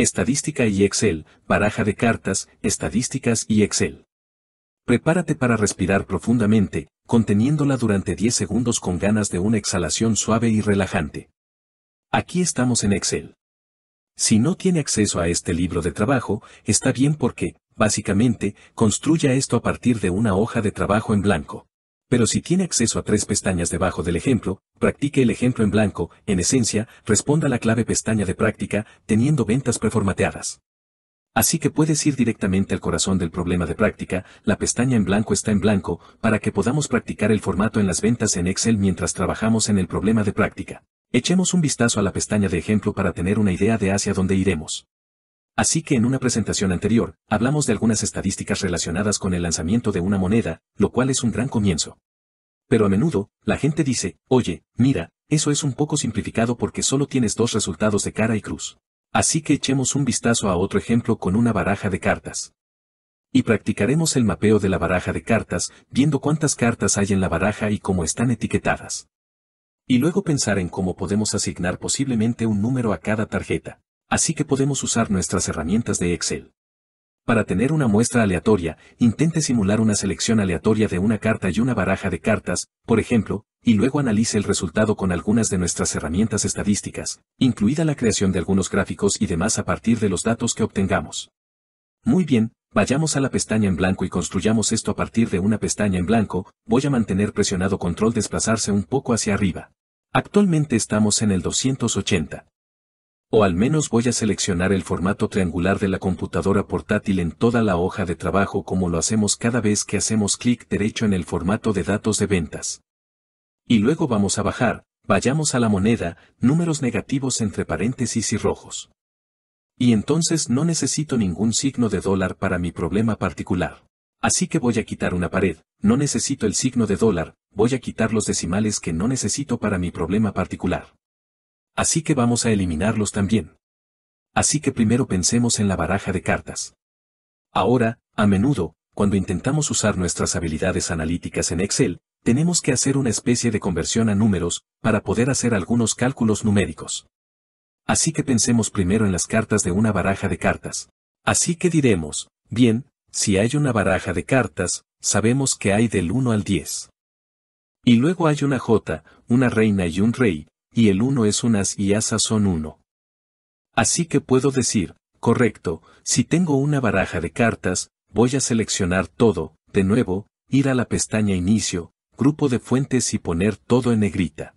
Estadística y Excel, baraja de cartas, estadísticas y Excel. Prepárate para respirar profundamente, conteniéndola durante 10 segundos con ganas de una exhalación suave y relajante. Aquí estamos en Excel. Si no tiene acceso a este libro de trabajo, está bien porque, básicamente, construya esto a partir de una hoja de trabajo en blanco. Pero si tiene acceso a tres pestañas debajo del ejemplo, practique el ejemplo en blanco, en esencia, responda la clave pestaña de práctica, teniendo ventas preformateadas. Así que puedes ir directamente al corazón del problema de práctica, la pestaña en blanco está en blanco, para que podamos practicar el formato en las ventas en Excel mientras trabajamos en el problema de práctica. Echemos un vistazo a la pestaña de ejemplo para tener una idea de hacia dónde iremos. Así que en una presentación anterior, hablamos de algunas estadísticas relacionadas con el lanzamiento de una moneda, lo cual es un gran comienzo. Pero a menudo, la gente dice, oye, mira, eso es un poco simplificado porque solo tienes dos resultados de cara y cruz. Así que echemos un vistazo a otro ejemplo con una baraja de cartas. Y practicaremos el mapeo de la baraja de cartas, viendo cuántas cartas hay en la baraja y cómo están etiquetadas. Y luego pensar en cómo podemos asignar posiblemente un número a cada tarjeta. Así que podemos usar nuestras herramientas de Excel. Para tener una muestra aleatoria, intente simular una selección aleatoria de una carta y una baraja de cartas, por ejemplo, y luego analice el resultado con algunas de nuestras herramientas estadísticas, incluida la creación de algunos gráficos y demás a partir de los datos que obtengamos. Muy bien, vayamos a la pestaña en blanco y construyamos esto a partir de una pestaña en blanco, voy a mantener presionado control desplazarse un poco hacia arriba. Actualmente estamos en el 280. O al menos voy a seleccionar el formato triangular de la computadora portátil en toda la hoja de trabajo como lo hacemos cada vez que hacemos clic derecho en el formato de datos de ventas. Y luego vamos a bajar, vayamos a la moneda, números negativos entre paréntesis y rojos. Y entonces no necesito ningún signo de dólar para mi problema particular. Así que voy a quitar una pared, no necesito el signo de dólar, voy a quitar los decimales que no necesito para mi problema particular. Así que vamos a eliminarlos también. Así que primero pensemos en la baraja de cartas. Ahora, a menudo, cuando intentamos usar nuestras habilidades analíticas en Excel, tenemos que hacer una especie de conversión a números para poder hacer algunos cálculos numéricos. Así que pensemos primero en las cartas de una baraja de cartas. Así que diremos, bien, si hay una baraja de cartas, sabemos que hay del 1 al 10. Y luego hay una J, una reina y un rey, y el 1 es un as y asas son 1. Así que puedo decir, correcto, si tengo una baraja de cartas, voy a seleccionar todo, de nuevo, ir a la pestaña Inicio, Grupo de fuentes y poner todo en negrita.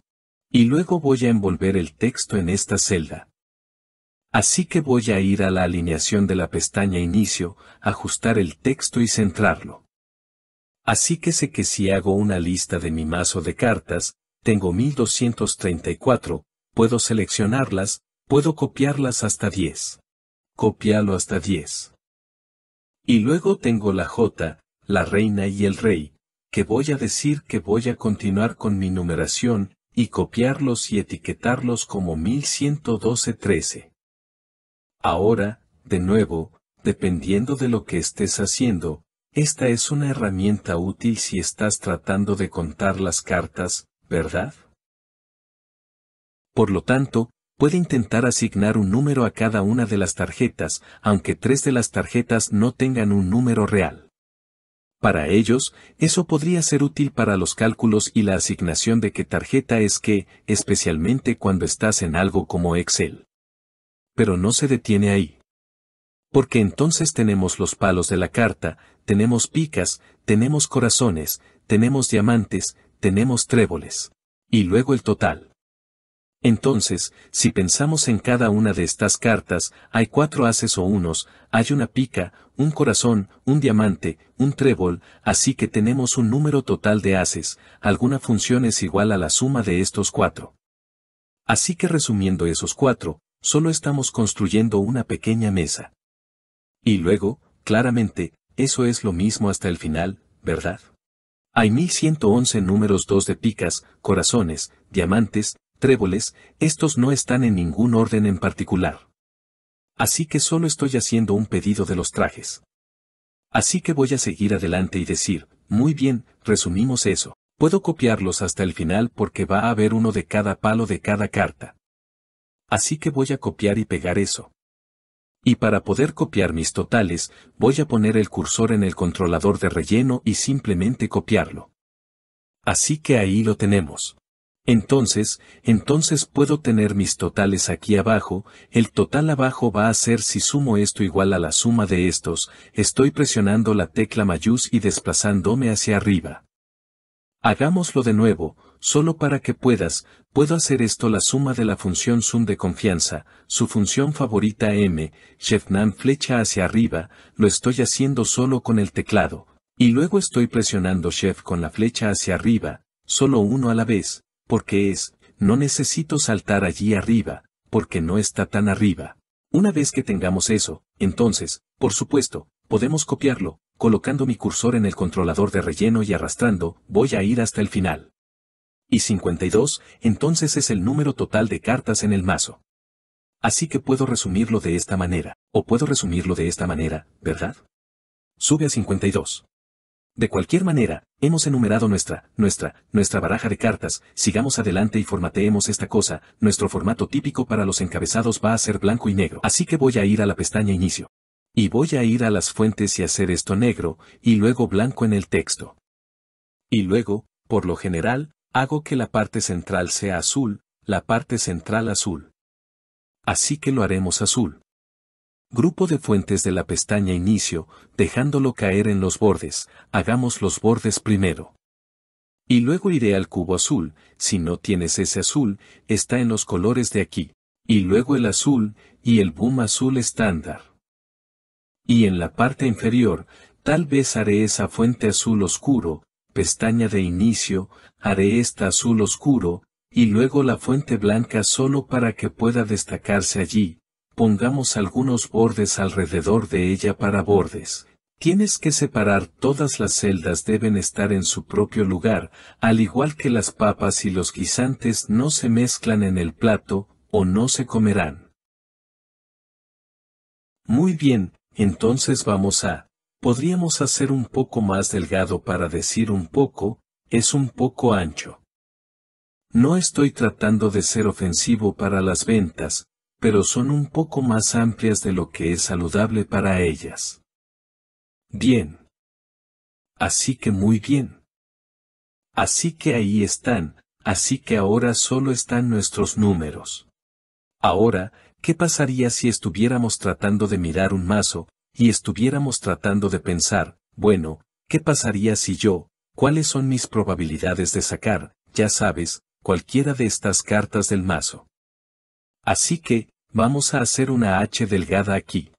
Y luego voy a envolver el texto en esta celda. Así que voy a ir a la alineación de la pestaña Inicio, ajustar el texto y centrarlo. Así que sé que si hago una lista de mi mazo de cartas, tengo 1234, puedo seleccionarlas, puedo copiarlas hasta 10. Copialo hasta 10. Y luego tengo la J, la reina y el rey, que voy a decir que voy a continuar con mi numeración, y copiarlos y etiquetarlos como 1112-13. Ahora, de nuevo, dependiendo de lo que estés haciendo, esta es una herramienta útil si estás tratando de contar las cartas, ¿verdad? Por lo tanto, puede intentar asignar un número a cada una de las tarjetas, aunque tres de las tarjetas no tengan un número real. Para ellos, eso podría ser útil para los cálculos y la asignación de qué tarjeta es qué, especialmente cuando estás en algo como Excel. Pero no se detiene ahí. Porque entonces tenemos los palos de la carta, tenemos picas, tenemos corazones, tenemos diamantes, tenemos tréboles. Y luego el total. Entonces, si pensamos en cada una de estas cartas, hay cuatro haces o unos, hay una pica, un corazón, un diamante, un trébol, así que tenemos un número total de haces, alguna función es igual a la suma de estos cuatro. Así que resumiendo esos cuatro, solo estamos construyendo una pequeña mesa. Y luego, claramente, eso es lo mismo hasta el final, ¿verdad? Hay 1111 números 2 de picas, corazones, diamantes, tréboles, estos no están en ningún orden en particular. Así que solo estoy haciendo un pedido de los trajes. Así que voy a seguir adelante y decir, muy bien, resumimos eso. Puedo copiarlos hasta el final porque va a haber uno de cada palo de cada carta. Así que voy a copiar y pegar eso. Y para poder copiar mis totales, voy a poner el cursor en el controlador de relleno y simplemente copiarlo. Así que ahí lo tenemos. Entonces, entonces puedo tener mis totales aquí abajo, el total abajo va a ser si sumo esto igual a la suma de estos, estoy presionando la tecla mayús y desplazándome hacia arriba. Hagámoslo de nuevo, solo para que puedas, puedo hacer esto la suma de la función sum de confianza, su función favorita m, nan flecha hacia arriba, lo estoy haciendo solo con el teclado, y luego estoy presionando Chef con la flecha hacia arriba, solo uno a la vez, porque es, no necesito saltar allí arriba, porque no está tan arriba. Una vez que tengamos eso, entonces, por supuesto, Podemos copiarlo, colocando mi cursor en el controlador de relleno y arrastrando, voy a ir hasta el final. Y 52, entonces es el número total de cartas en el mazo. Así que puedo resumirlo de esta manera, o puedo resumirlo de esta manera, ¿verdad? Sube a 52. De cualquier manera, hemos enumerado nuestra, nuestra, nuestra baraja de cartas, sigamos adelante y formateemos esta cosa, nuestro formato típico para los encabezados va a ser blanco y negro, así que voy a ir a la pestaña Inicio. Y voy a ir a las fuentes y hacer esto negro, y luego blanco en el texto. Y luego, por lo general, hago que la parte central sea azul, la parte central azul. Así que lo haremos azul. Grupo de fuentes de la pestaña Inicio, dejándolo caer en los bordes, hagamos los bordes primero. Y luego iré al cubo azul, si no tienes ese azul, está en los colores de aquí. Y luego el azul, y el boom azul estándar y en la parte inferior, tal vez haré esa fuente azul oscuro, pestaña de inicio, haré esta azul oscuro, y luego la fuente blanca solo para que pueda destacarse allí. Pongamos algunos bordes alrededor de ella para bordes. Tienes que separar todas las celdas deben estar en su propio lugar, al igual que las papas y los guisantes no se mezclan en el plato, o no se comerán. Muy bien, entonces vamos a, podríamos hacer un poco más delgado para decir un poco, es un poco ancho. No estoy tratando de ser ofensivo para las ventas, pero son un poco más amplias de lo que es saludable para ellas. Bien. Así que muy bien. Así que ahí están, así que ahora solo están nuestros números. Ahora, ¿Qué pasaría si estuviéramos tratando de mirar un mazo, y estuviéramos tratando de pensar, bueno, ¿qué pasaría si yo, cuáles son mis probabilidades de sacar, ya sabes, cualquiera de estas cartas del mazo? Así que, vamos a hacer una H delgada aquí.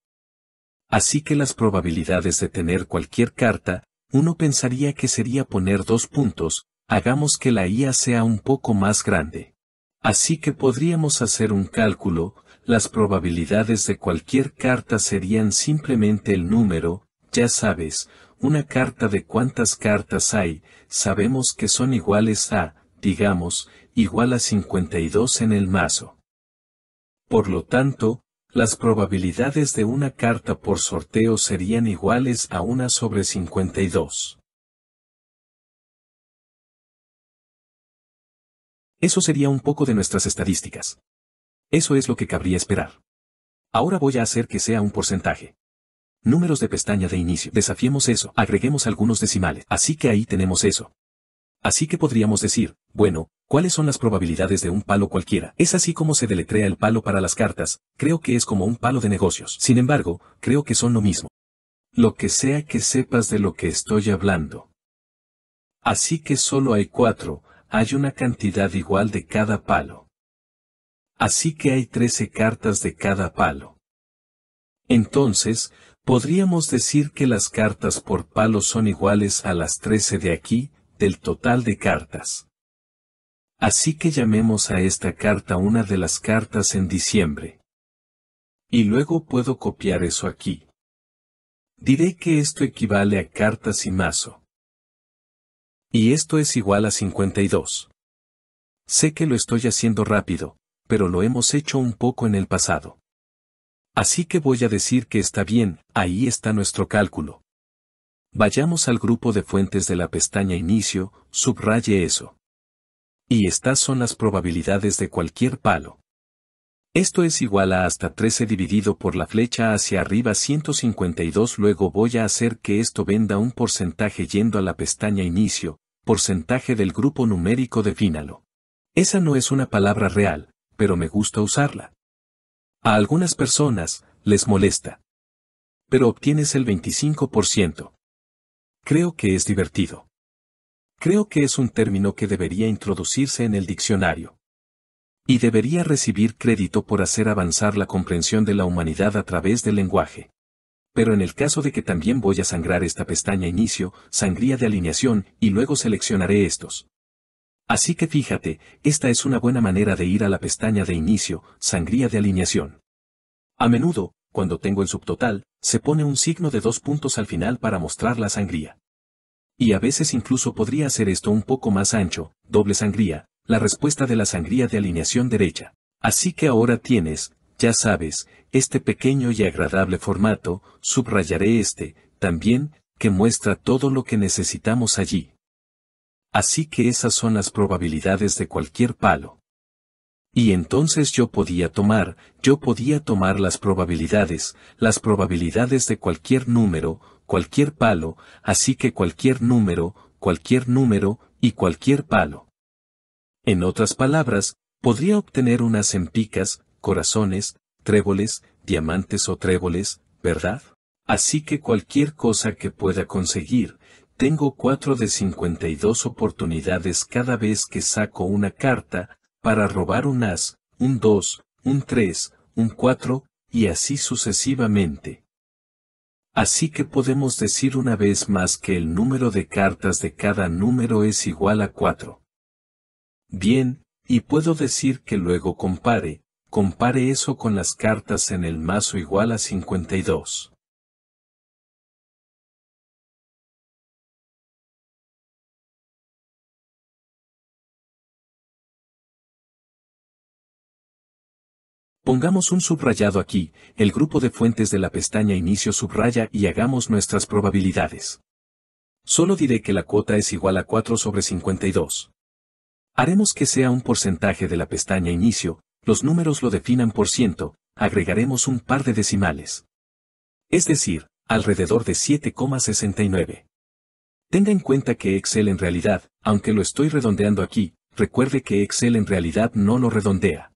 Así que las probabilidades de tener cualquier carta, uno pensaría que sería poner dos puntos, hagamos que la IA sea un poco más grande. Así que podríamos hacer un cálculo, las probabilidades de cualquier carta serían simplemente el número, ya sabes, una carta de cuántas cartas hay, sabemos que son iguales a, digamos, igual a 52 en el mazo. Por lo tanto, las probabilidades de una carta por sorteo serían iguales a una sobre 52. Eso sería un poco de nuestras estadísticas. Eso es lo que cabría esperar. Ahora voy a hacer que sea un porcentaje. Números de pestaña de inicio. Desafiemos eso, agreguemos algunos decimales. Así que ahí tenemos eso. Así que podríamos decir, bueno, ¿cuáles son las probabilidades de un palo cualquiera? Es así como se deletrea el palo para las cartas, creo que es como un palo de negocios. Sin embargo, creo que son lo mismo. Lo que sea que sepas de lo que estoy hablando. Así que solo hay cuatro, hay una cantidad igual de cada palo. Así que hay 13 cartas de cada palo. Entonces, podríamos decir que las cartas por palo son iguales a las 13 de aquí, del total de cartas. Así que llamemos a esta carta una de las cartas en diciembre. Y luego puedo copiar eso aquí. Diré que esto equivale a cartas y mazo. Y esto es igual a 52. Sé que lo estoy haciendo rápido, pero lo hemos hecho un poco en el pasado. Así que voy a decir que está bien, ahí está nuestro cálculo. Vayamos al grupo de fuentes de la pestaña Inicio, subraye eso. Y estas son las probabilidades de cualquier palo. Esto es igual a hasta 13 dividido por la flecha hacia arriba 152 luego voy a hacer que esto venda un porcentaje yendo a la pestaña Inicio, porcentaje del grupo numérico defínalo. Esa no es una palabra real, pero me gusta usarla. A algunas personas, les molesta. Pero obtienes el 25%. Creo que es divertido. Creo que es un término que debería introducirse en el diccionario. Y debería recibir crédito por hacer avanzar la comprensión de la humanidad a través del lenguaje. Pero en el caso de que también voy a sangrar esta pestaña inicio, sangría de alineación, y luego seleccionaré estos. Así que fíjate, esta es una buena manera de ir a la pestaña de inicio, sangría de alineación. A menudo, cuando tengo el subtotal, se pone un signo de dos puntos al final para mostrar la sangría. Y a veces incluso podría hacer esto un poco más ancho, doble sangría, la respuesta de la sangría de alineación derecha. Así que ahora tienes, ya sabes, este pequeño y agradable formato, subrayaré este, también, que muestra todo lo que necesitamos allí. Así que esas son las probabilidades de cualquier palo. Y entonces yo podía tomar, yo podía tomar las probabilidades, las probabilidades de cualquier número, cualquier palo, así que cualquier número, cualquier número, y cualquier palo. En otras palabras, podría obtener unas empicas, corazones, tréboles, diamantes o tréboles, ¿verdad? Así que cualquier cosa que pueda conseguir, tengo cuatro de 52 oportunidades cada vez que saco una carta, para robar un as, un 2, un 3, un 4, y así sucesivamente. Así que podemos decir una vez más que el número de cartas de cada número es igual a 4. Bien, y puedo decir que luego compare, compare eso con las cartas en el mazo igual a 52. Pongamos un subrayado aquí, el grupo de fuentes de la pestaña Inicio subraya y hagamos nuestras probabilidades. Solo diré que la cuota es igual a 4 sobre 52. Haremos que sea un porcentaje de la pestaña Inicio, los números lo definan por ciento, agregaremos un par de decimales. Es decir, alrededor de 7,69. Tenga en cuenta que Excel en realidad, aunque lo estoy redondeando aquí, recuerde que Excel en realidad no lo redondea.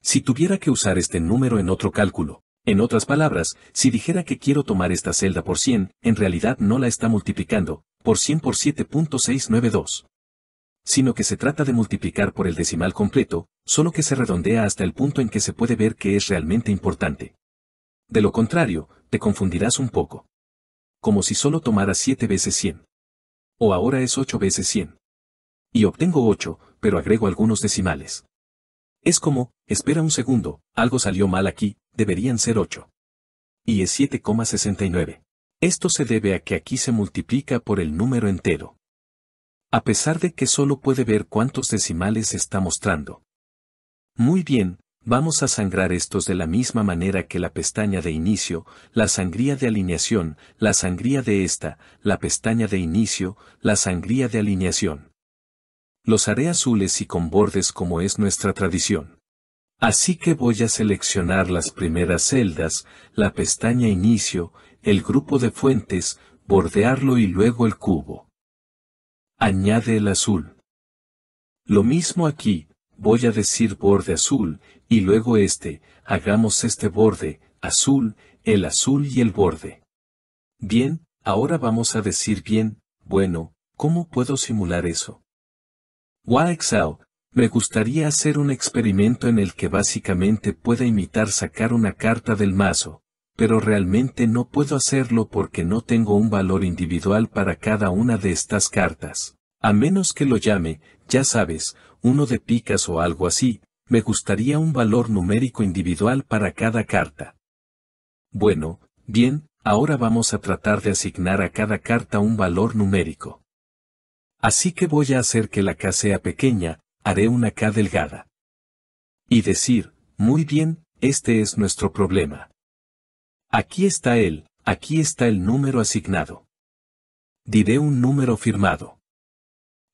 Si tuviera que usar este número en otro cálculo, en otras palabras, si dijera que quiero tomar esta celda por 100, en realidad no la está multiplicando, por 100 por 7.692. Sino que se trata de multiplicar por el decimal completo, solo que se redondea hasta el punto en que se puede ver que es realmente importante. De lo contrario, te confundirás un poco. Como si solo tomara 7 veces 100. O ahora es 8 veces 100. Y obtengo 8, pero agrego algunos decimales. Es como, espera un segundo, algo salió mal aquí, deberían ser 8. Y es 7,69. Esto se debe a que aquí se multiplica por el número entero. A pesar de que solo puede ver cuántos decimales está mostrando. Muy bien, vamos a sangrar estos de la misma manera que la pestaña de inicio, la sangría de alineación, la sangría de esta, la pestaña de inicio, la sangría de alineación los haré azules y con bordes como es nuestra tradición. Así que voy a seleccionar las primeras celdas, la pestaña Inicio, el grupo de fuentes, bordearlo y luego el cubo. Añade el azul. Lo mismo aquí, voy a decir borde azul, y luego este, hagamos este borde, azul, el azul y el borde. Bien, ahora vamos a decir bien, bueno, ¿cómo puedo simular eso? YXL, me gustaría hacer un experimento en el que básicamente pueda imitar sacar una carta del mazo, pero realmente no puedo hacerlo porque no tengo un valor individual para cada una de estas cartas. A menos que lo llame, ya sabes, uno de picas o algo así, me gustaría un valor numérico individual para cada carta. Bueno, bien, ahora vamos a tratar de asignar a cada carta un valor numérico. Así que voy a hacer que la K sea pequeña, haré una K delgada. Y decir, muy bien, este es nuestro problema. Aquí está él, aquí está el número asignado. Diré un número firmado.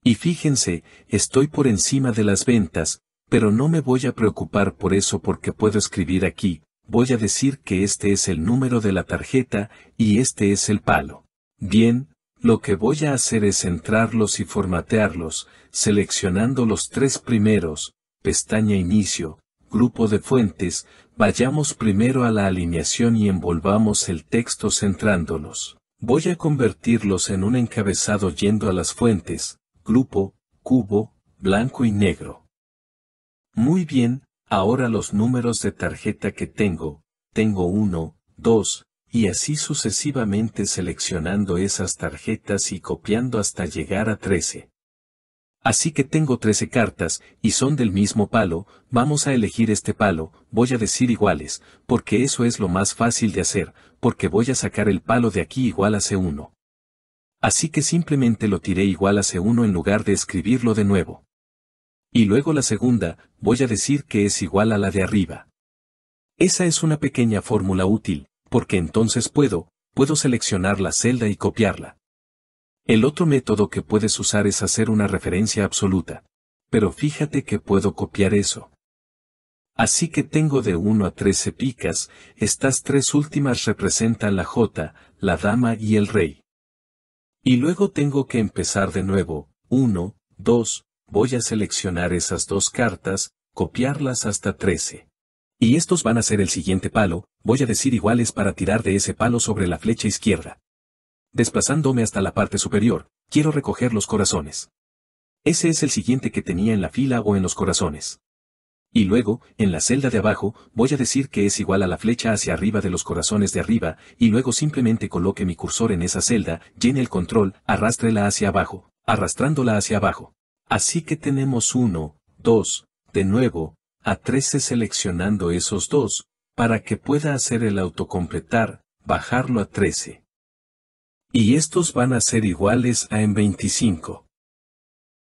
Y fíjense, estoy por encima de las ventas, pero no me voy a preocupar por eso porque puedo escribir aquí, voy a decir que este es el número de la tarjeta y este es el palo. Bien, lo que voy a hacer es centrarlos y formatearlos, seleccionando los tres primeros, pestaña inicio, grupo de fuentes, vayamos primero a la alineación y envolvamos el texto centrándolos. Voy a convertirlos en un encabezado yendo a las fuentes, grupo, cubo, blanco y negro. Muy bien, ahora los números de tarjeta que tengo, tengo 1, 2, y así sucesivamente seleccionando esas tarjetas y copiando hasta llegar a 13. Así que tengo 13 cartas, y son del mismo palo, vamos a elegir este palo, voy a decir iguales, porque eso es lo más fácil de hacer, porque voy a sacar el palo de aquí igual a C1. Así que simplemente lo tiré igual a C1 en lugar de escribirlo de nuevo. Y luego la segunda, voy a decir que es igual a la de arriba. Esa es una pequeña fórmula útil, porque entonces puedo, puedo seleccionar la celda y copiarla. El otro método que puedes usar es hacer una referencia absoluta. Pero fíjate que puedo copiar eso. Así que tengo de 1 a 13 picas, estas tres últimas representan la J, la dama y el rey. Y luego tengo que empezar de nuevo, 1, 2, voy a seleccionar esas dos cartas, copiarlas hasta 13. Y estos van a ser el siguiente palo, voy a decir iguales para tirar de ese palo sobre la flecha izquierda. Desplazándome hasta la parte superior, quiero recoger los corazones. Ese es el siguiente que tenía en la fila o en los corazones. Y luego, en la celda de abajo, voy a decir que es igual a la flecha hacia arriba de los corazones de arriba, y luego simplemente coloque mi cursor en esa celda, llene el control, arrástrela hacia abajo, arrastrándola hacia abajo. Así que tenemos 1, dos, de nuevo, a 13 seleccionando esos dos, para que pueda hacer el autocompletar, bajarlo a 13. Y estos van a ser iguales a en 25.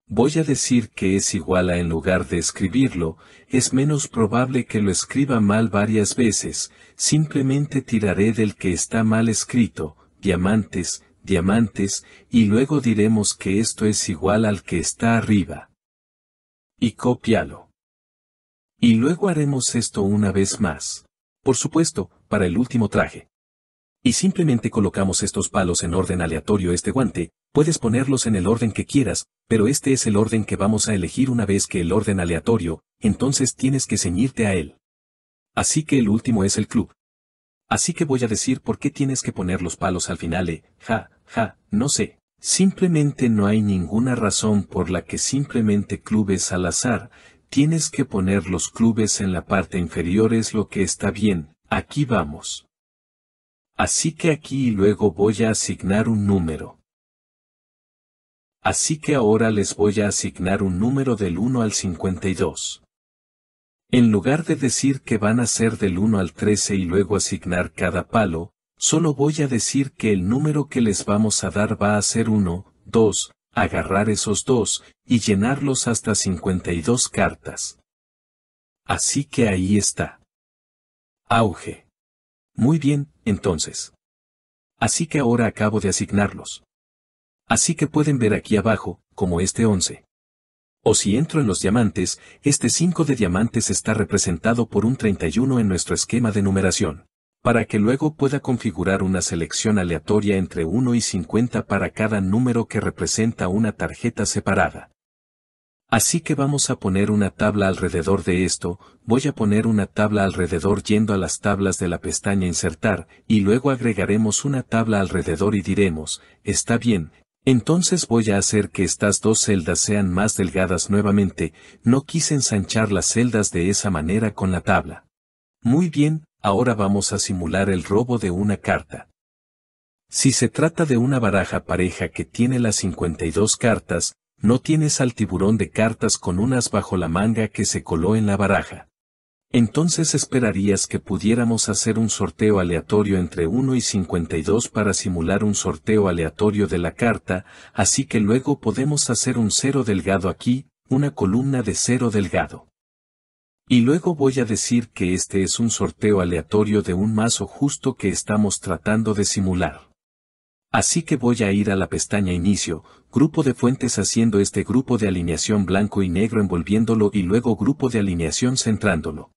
Voy a decir que es igual a en lugar de escribirlo, es menos probable que lo escriba mal varias veces, simplemente tiraré del que está mal escrito, diamantes, diamantes, y luego diremos que esto es igual al que está arriba. Y copialo. Y luego haremos esto una vez más por supuesto, para el último traje. Y simplemente colocamos estos palos en orden aleatorio este guante, puedes ponerlos en el orden que quieras, pero este es el orden que vamos a elegir una vez que el orden aleatorio, entonces tienes que ceñirte a él. Así que el último es el club. Así que voy a decir por qué tienes que poner los palos al final, e, ja, ja, no sé. Simplemente no hay ninguna razón por la que simplemente clubes al azar, Tienes que poner los clubes en la parte inferior es lo que está bien, aquí vamos. Así que aquí y luego voy a asignar un número. Así que ahora les voy a asignar un número del 1 al 52. En lugar de decir que van a ser del 1 al 13 y luego asignar cada palo, solo voy a decir que el número que les vamos a dar va a ser 1, 2, agarrar esos dos, y llenarlos hasta 52 cartas. Así que ahí está. Auge. Muy bien, entonces. Así que ahora acabo de asignarlos. Así que pueden ver aquí abajo, como este 11. O si entro en los diamantes, este 5 de diamantes está representado por un 31 en nuestro esquema de numeración, para que luego pueda configurar una selección aleatoria entre 1 y 50 para cada número que representa una tarjeta separada. Así que vamos a poner una tabla alrededor de esto, voy a poner una tabla alrededor yendo a las tablas de la pestaña insertar, y luego agregaremos una tabla alrededor y diremos, está bien, entonces voy a hacer que estas dos celdas sean más delgadas nuevamente, no quise ensanchar las celdas de esa manera con la tabla. Muy bien, ahora vamos a simular el robo de una carta. Si se trata de una baraja pareja que tiene las 52 cartas, no tienes al tiburón de cartas con unas bajo la manga que se coló en la baraja. Entonces esperarías que pudiéramos hacer un sorteo aleatorio entre 1 y 52 para simular un sorteo aleatorio de la carta, así que luego podemos hacer un cero delgado aquí, una columna de cero delgado. Y luego voy a decir que este es un sorteo aleatorio de un mazo justo que estamos tratando de simular. Así que voy a ir a la pestaña Inicio, Grupo de fuentes haciendo este grupo de alineación blanco y negro envolviéndolo y luego grupo de alineación centrándolo.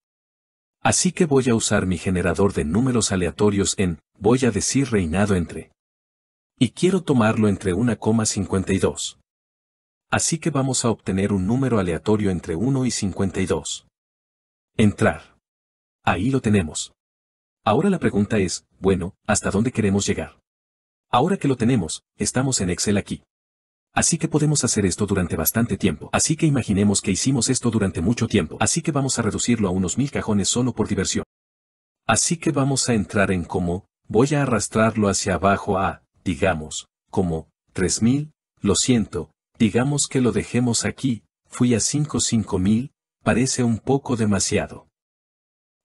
Así que voy a usar mi generador de números aleatorios en, voy a decir reinado entre. Y quiero tomarlo entre 1,52. Así que vamos a obtener un número aleatorio entre 1 y 52. Entrar. Ahí lo tenemos. Ahora la pregunta es, bueno, ¿hasta dónde queremos llegar? Ahora que lo tenemos, estamos en Excel aquí. Así que podemos hacer esto durante bastante tiempo. Así que imaginemos que hicimos esto durante mucho tiempo. Así que vamos a reducirlo a unos mil cajones solo por diversión. Así que vamos a entrar en cómo voy a arrastrarlo hacia abajo a, digamos, como, 3000, lo siento, digamos que lo dejemos aquí, fui a cinco parece un poco demasiado.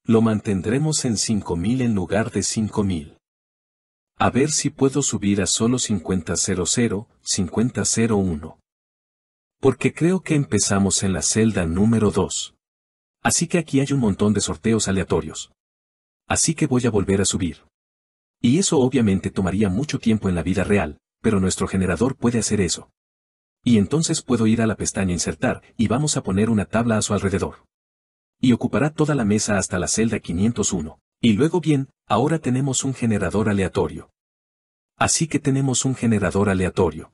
Lo mantendremos en 5000 en lugar de 5000. A ver si puedo subir a solo 50.00, 50.01. Porque creo que empezamos en la celda número 2. Así que aquí hay un montón de sorteos aleatorios. Así que voy a volver a subir. Y eso obviamente tomaría mucho tiempo en la vida real, pero nuestro generador puede hacer eso. Y entonces puedo ir a la pestaña Insertar y vamos a poner una tabla a su alrededor. Y ocupará toda la mesa hasta la celda 501. Y luego bien, ahora tenemos un generador aleatorio. Así que tenemos un generador aleatorio.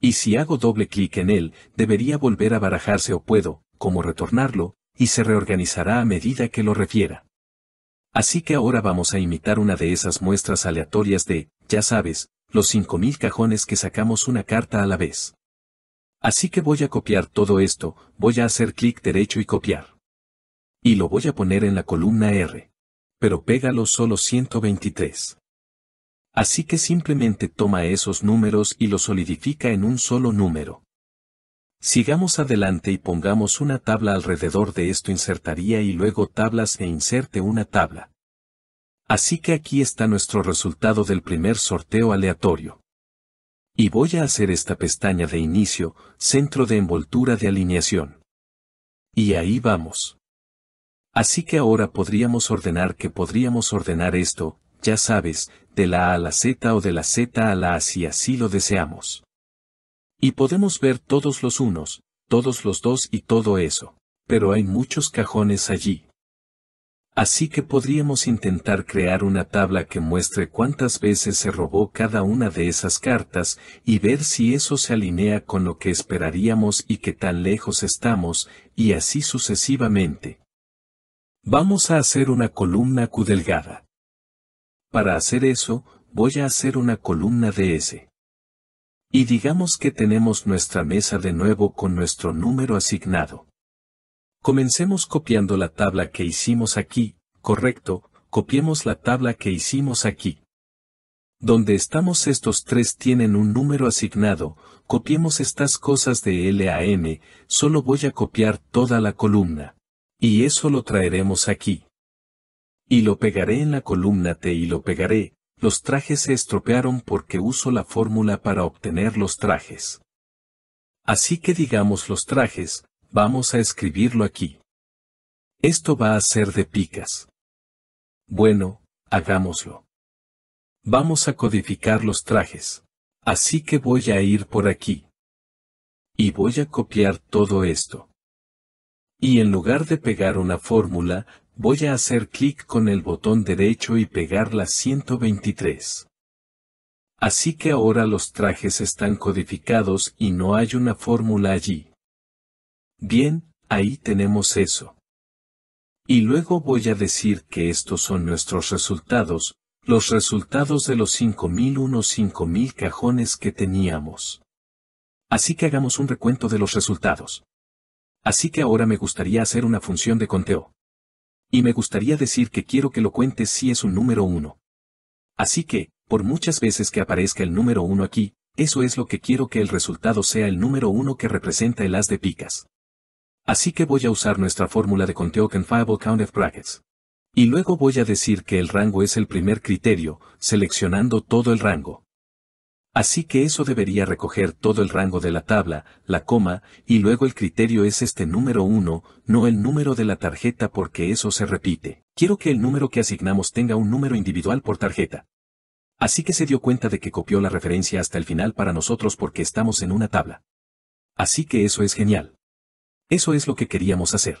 Y si hago doble clic en él, debería volver a barajarse o puedo, como retornarlo, y se reorganizará a medida que lo refiera. Así que ahora vamos a imitar una de esas muestras aleatorias de, ya sabes, los 5000 cajones que sacamos una carta a la vez. Así que voy a copiar todo esto, voy a hacer clic derecho y copiar. Y lo voy a poner en la columna R pero pégalo solo 123. Así que simplemente toma esos números y los solidifica en un solo número. Sigamos adelante y pongamos una tabla alrededor de esto insertaría y luego tablas e inserte una tabla. Así que aquí está nuestro resultado del primer sorteo aleatorio. Y voy a hacer esta pestaña de inicio, centro de envoltura de alineación. Y ahí vamos. Así que ahora podríamos ordenar que podríamos ordenar esto, ya sabes, de la A a la Z o de la Z a la A si así lo deseamos. Y podemos ver todos los unos, todos los dos y todo eso, pero hay muchos cajones allí. Así que podríamos intentar crear una tabla que muestre cuántas veces se robó cada una de esas cartas y ver si eso se alinea con lo que esperaríamos y qué tan lejos estamos, y así sucesivamente. Vamos a hacer una columna Q delgada. Para hacer eso, voy a hacer una columna de S. Y digamos que tenemos nuestra mesa de nuevo con nuestro número asignado. Comencemos copiando la tabla que hicimos aquí, correcto, copiemos la tabla que hicimos aquí. Donde estamos estos tres tienen un número asignado, copiemos estas cosas de L a N, solo voy a copiar toda la columna. Y eso lo traeremos aquí. Y lo pegaré en la columna T y lo pegaré, los trajes se estropearon porque uso la fórmula para obtener los trajes. Así que digamos los trajes, vamos a escribirlo aquí. Esto va a ser de picas. Bueno, hagámoslo. Vamos a codificar los trajes. Así que voy a ir por aquí. Y voy a copiar todo esto. Y en lugar de pegar una fórmula, voy a hacer clic con el botón derecho y pegar la 123. Así que ahora los trajes están codificados y no hay una fórmula allí. Bien, ahí tenemos eso. Y luego voy a decir que estos son nuestros resultados, los resultados de los 5001 5000 cajones que teníamos. Así que hagamos un recuento de los resultados. Así que ahora me gustaría hacer una función de conteo. Y me gustaría decir que quiero que lo cuentes si es un número 1. Así que, por muchas veces que aparezca el número 1 aquí, eso es lo que quiero que el resultado sea el número 1 que representa el as de picas. Así que voy a usar nuestra fórmula de conteo Confiable Count of Brackets. Y luego voy a decir que el rango es el primer criterio, seleccionando todo el rango. Así que eso debería recoger todo el rango de la tabla, la coma, y luego el criterio es este número 1, no el número de la tarjeta porque eso se repite. Quiero que el número que asignamos tenga un número individual por tarjeta. Así que se dio cuenta de que copió la referencia hasta el final para nosotros porque estamos en una tabla. Así que eso es genial. Eso es lo que queríamos hacer.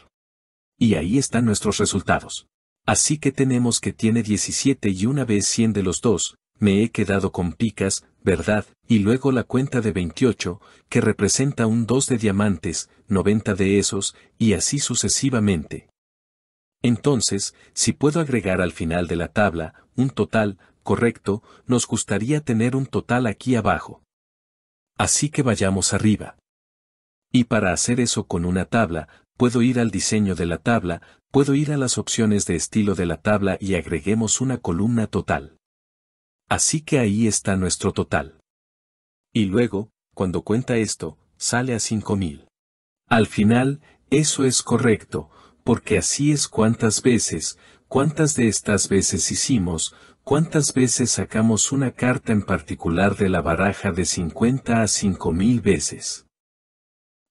Y ahí están nuestros resultados. Así que tenemos que tiene 17 y una vez 100 de los dos, me he quedado con picas, ¿verdad? Y luego la cuenta de 28, que representa un 2 de diamantes, 90 de esos, y así sucesivamente. Entonces, si puedo agregar al final de la tabla, un total, correcto, nos gustaría tener un total aquí abajo. Así que vayamos arriba. Y para hacer eso con una tabla, puedo ir al diseño de la tabla, puedo ir a las opciones de estilo de la tabla y agreguemos una columna total. Así que ahí está nuestro total. Y luego, cuando cuenta esto, sale a 5.000. Al final, eso es correcto, porque así es cuántas veces, cuántas de estas veces hicimos, cuántas veces sacamos una carta en particular de la baraja de 50 a 5.000 veces.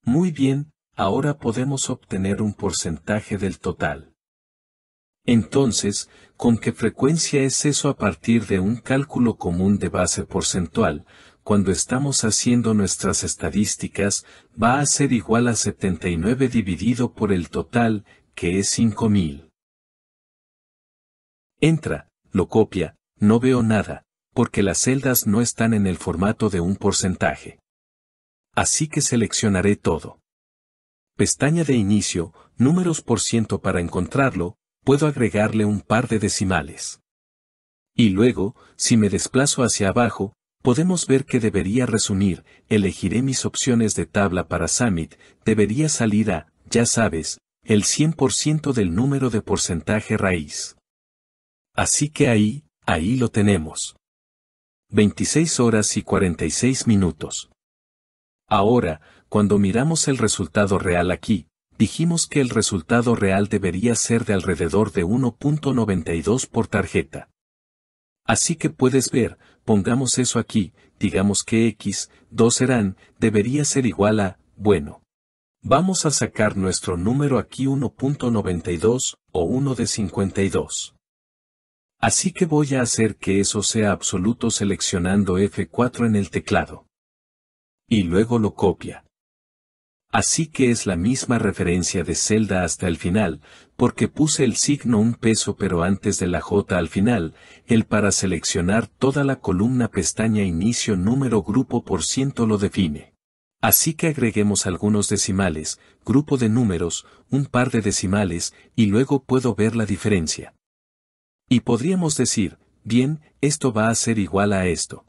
Muy bien, ahora podemos obtener un porcentaje del total. Entonces, ¿con qué frecuencia es eso a partir de un cálculo común de base porcentual? Cuando estamos haciendo nuestras estadísticas, va a ser igual a 79 dividido por el total, que es 5000. Entra, lo copia, no veo nada, porque las celdas no están en el formato de un porcentaje. Así que seleccionaré todo. Pestaña de inicio, números por ciento para encontrarlo, puedo agregarle un par de decimales. Y luego, si me desplazo hacia abajo, podemos ver que debería resumir, elegiré mis opciones de tabla para Summit, debería salir a, ya sabes, el 100% del número de porcentaje raíz. Así que ahí, ahí lo tenemos. 26 horas y 46 minutos. Ahora, cuando miramos el resultado real aquí, dijimos que el resultado real debería ser de alrededor de 1.92 por tarjeta. Así que puedes ver, pongamos eso aquí, digamos que x, 2 serán, debería ser igual a, bueno. Vamos a sacar nuestro número aquí 1.92, o 1 de 52. Así que voy a hacer que eso sea absoluto seleccionando F4 en el teclado. Y luego lo copia. Así que es la misma referencia de celda hasta el final, porque puse el signo un peso pero antes de la J al final, el para seleccionar toda la columna pestaña inicio número grupo por ciento lo define. Así que agreguemos algunos decimales, grupo de números, un par de decimales, y luego puedo ver la diferencia. Y podríamos decir, bien, esto va a ser igual a esto.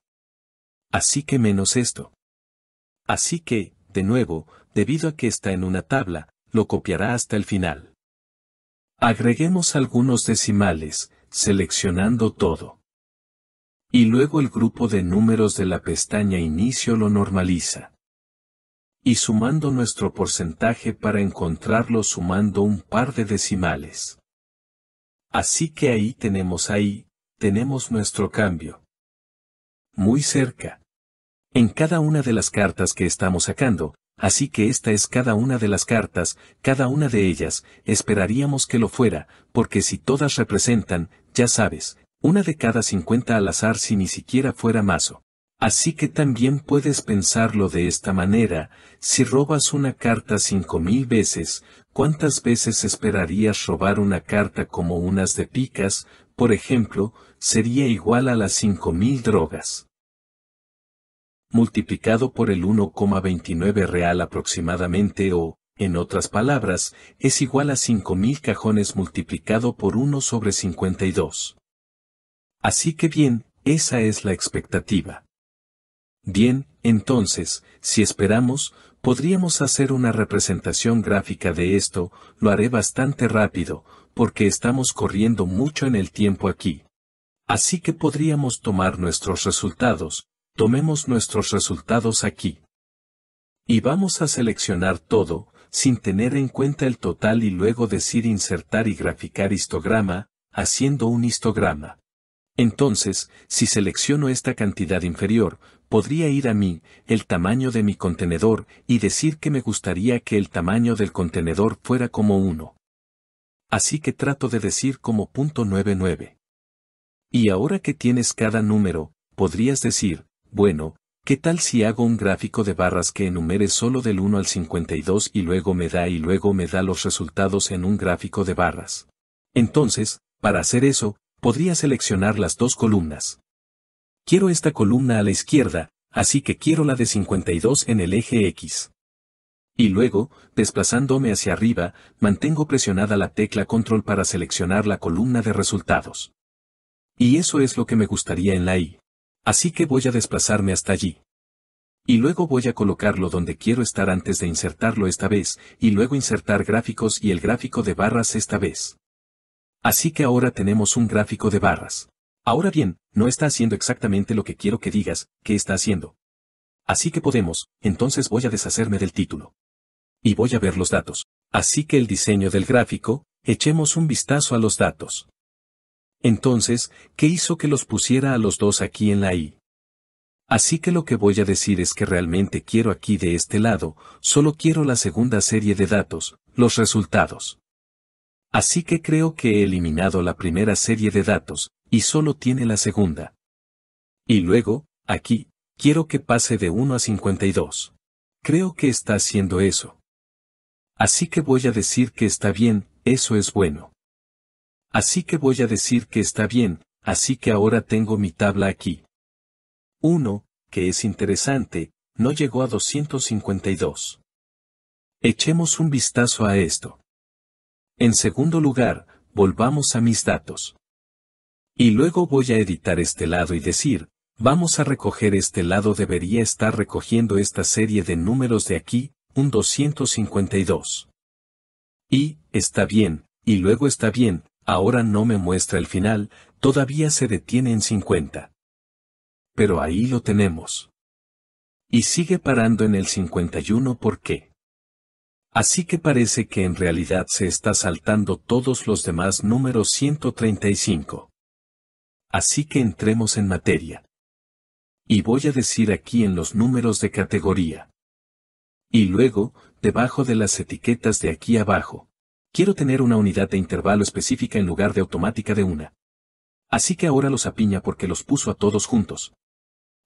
Así que menos esto. Así que, de nuevo, debido a que está en una tabla, lo copiará hasta el final. Agreguemos algunos decimales, seleccionando todo. Y luego el grupo de números de la pestaña Inicio lo normaliza. Y sumando nuestro porcentaje para encontrarlo sumando un par de decimales. Así que ahí tenemos ahí, tenemos nuestro cambio. Muy cerca. En cada una de las cartas que estamos sacando, Así que esta es cada una de las cartas, cada una de ellas, esperaríamos que lo fuera, porque si todas representan, ya sabes, una de cada cincuenta al azar si ni siquiera fuera mazo. Así que también puedes pensarlo de esta manera, si robas una carta cinco mil veces, ¿cuántas veces esperarías robar una carta como unas de picas, por ejemplo, sería igual a las cinco mil drogas? multiplicado por el 1,29 real aproximadamente o, en otras palabras, es igual a 5.000 cajones multiplicado por 1 sobre 52. Así que bien, esa es la expectativa. Bien, entonces, si esperamos, podríamos hacer una representación gráfica de esto, lo haré bastante rápido, porque estamos corriendo mucho en el tiempo aquí. Así que podríamos tomar nuestros resultados, Tomemos nuestros resultados aquí. Y vamos a seleccionar todo, sin tener en cuenta el total y luego decir insertar y graficar histograma, haciendo un histograma. Entonces, si selecciono esta cantidad inferior, podría ir a mí, el tamaño de mi contenedor, y decir que me gustaría que el tamaño del contenedor fuera como 1. Así que trato de decir como punto .99. Y ahora que tienes cada número, podrías decir, bueno, ¿qué tal si hago un gráfico de barras que enumere solo del 1 al 52 y luego me da y luego me da los resultados en un gráfico de barras? Entonces, para hacer eso, podría seleccionar las dos columnas. Quiero esta columna a la izquierda, así que quiero la de 52 en el eje X. Y luego, desplazándome hacia arriba, mantengo presionada la tecla control para seleccionar la columna de resultados. Y eso es lo que me gustaría en la Y. Así que voy a desplazarme hasta allí. Y luego voy a colocarlo donde quiero estar antes de insertarlo esta vez, y luego insertar gráficos y el gráfico de barras esta vez. Así que ahora tenemos un gráfico de barras. Ahora bien, no está haciendo exactamente lo que quiero que digas, ¿qué está haciendo. Así que podemos, entonces voy a deshacerme del título. Y voy a ver los datos. Así que el diseño del gráfico, echemos un vistazo a los datos. Entonces, ¿qué hizo que los pusiera a los dos aquí en la I? Así que lo que voy a decir es que realmente quiero aquí de este lado, solo quiero la segunda serie de datos, los resultados. Así que creo que he eliminado la primera serie de datos, y solo tiene la segunda. Y luego, aquí, quiero que pase de 1 a 52. Creo que está haciendo eso. Así que voy a decir que está bien, eso es bueno. Así que voy a decir que está bien, así que ahora tengo mi tabla aquí. 1, que es interesante, no llegó a 252. Echemos un vistazo a esto. En segundo lugar, volvamos a mis datos. Y luego voy a editar este lado y decir, vamos a recoger este lado debería estar recogiendo esta serie de números de aquí, un 252. Y, está bien, y luego está bien, Ahora no me muestra el final, todavía se detiene en 50. Pero ahí lo tenemos. Y sigue parando en el 51 ¿por qué? Así que parece que en realidad se está saltando todos los demás números 135. Así que entremos en materia. Y voy a decir aquí en los números de categoría. Y luego, debajo de las etiquetas de aquí abajo, Quiero tener una unidad de intervalo específica en lugar de automática de una. Así que ahora los apiña porque los puso a todos juntos.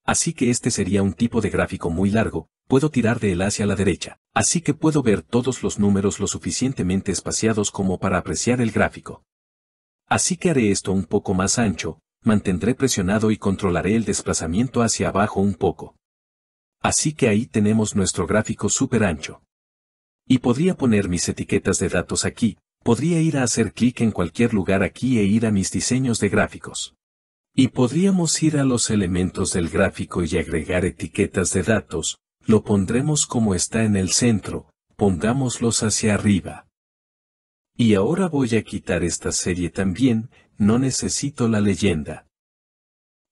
Así que este sería un tipo de gráfico muy largo, puedo tirar de él hacia la derecha, así que puedo ver todos los números lo suficientemente espaciados como para apreciar el gráfico. Así que haré esto un poco más ancho, mantendré presionado y controlaré el desplazamiento hacia abajo un poco. Así que ahí tenemos nuestro gráfico súper ancho. Y podría poner mis etiquetas de datos aquí, podría ir a hacer clic en cualquier lugar aquí e ir a mis diseños de gráficos. Y podríamos ir a los elementos del gráfico y agregar etiquetas de datos, lo pondremos como está en el centro, pongámoslos hacia arriba. Y ahora voy a quitar esta serie también, no necesito la leyenda.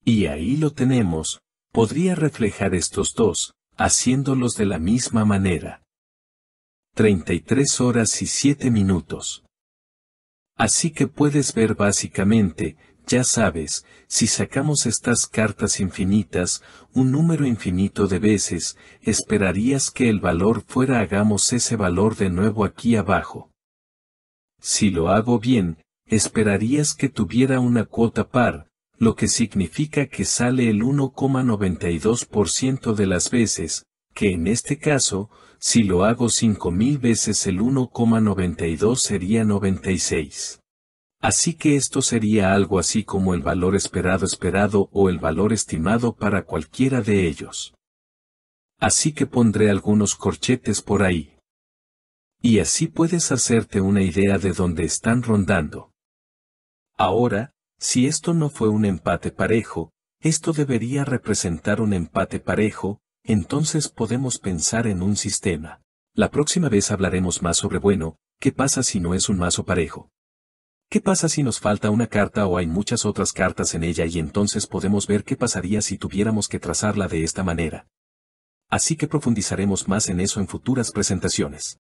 Y ahí lo tenemos, podría reflejar estos dos, haciéndolos de la misma manera. 33 horas y 7 minutos. Así que puedes ver básicamente, ya sabes, si sacamos estas cartas infinitas, un número infinito de veces, esperarías que el valor fuera hagamos ese valor de nuevo aquí abajo. Si lo hago bien, esperarías que tuviera una cuota par, lo que significa que sale el 1,92% de las veces, que en este caso, si lo hago 5000 veces el 1,92 sería 96. Así que esto sería algo así como el valor esperado esperado o el valor estimado para cualquiera de ellos. Así que pondré algunos corchetes por ahí. Y así puedes hacerte una idea de dónde están rondando. Ahora, si esto no fue un empate parejo, esto debería representar un empate parejo, entonces podemos pensar en un sistema. La próxima vez hablaremos más sobre bueno, ¿qué pasa si no es un mazo parejo? ¿Qué pasa si nos falta una carta o hay muchas otras cartas en ella y entonces podemos ver qué pasaría si tuviéramos que trazarla de esta manera? Así que profundizaremos más en eso en futuras presentaciones.